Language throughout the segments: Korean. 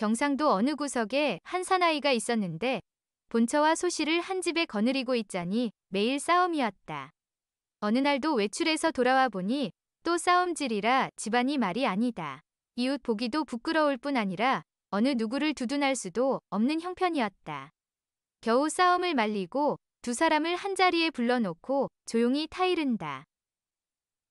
경상도 어느 구석에 한 사나이가 있었는데 본처와 소씨를 한 집에 거느리고 있자니 매일 싸움이었다. 어느 날도 외출해서 돌아와 보니 또 싸움질이라 집안이 말이 아니다. 이웃 보기도 부끄러울 뿐 아니라 어느 누구를 두둔할 수도 없는 형편이었다. 겨우 싸움을 말리고 두 사람을 한자리에 불러놓고 조용히 타이른다.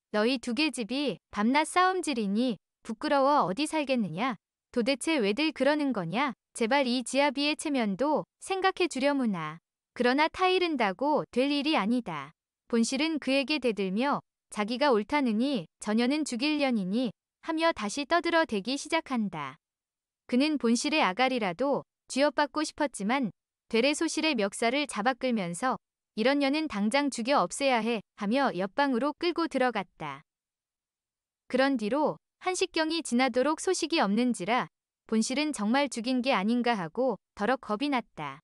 너희 두 개 집이 밤낮 싸움질이니 부끄러워 어디 살겠느냐? 도대체 왜들 그러는 거냐? 제발 이 지아비의 체면도 생각해 주려무나. 그러나 타이른다고 될 일이 아니다. 본실은 그에게 대들며 자기가 옳다느니 전녀는 죽일년이니 하며 다시 떠들어 대기 시작한다. 그는 본실의 아가리라도 쥐어받고 싶었지만 되레 소실의 멱살을 잡아 끌면서 이런 년은 당장 죽여 없애야 해 하며 옆방으로 끌고 들어갔다. 그런 뒤로 한식경이 지나도록 소식이 없는지라 본실은 정말 죽인 게 아닌가 하고 더럭 겁이 났다.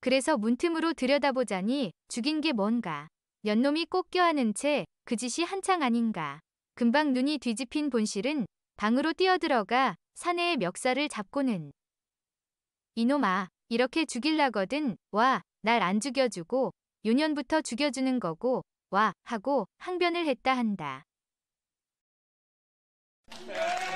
그래서 문틈으로 들여다보자니 죽인 게 뭔가. 연놈이 꼭 껴안은 채 그 짓이 한창 아닌가. 금방 눈이 뒤집힌 본실은 방으로 뛰어들어가 사내의 멱살을 잡고는 이놈아 이렇게 죽일라거든 와 날 안 죽여주고 요년부터 죽여주는 거고 와 하고 항변을 했다 한다. Yeah.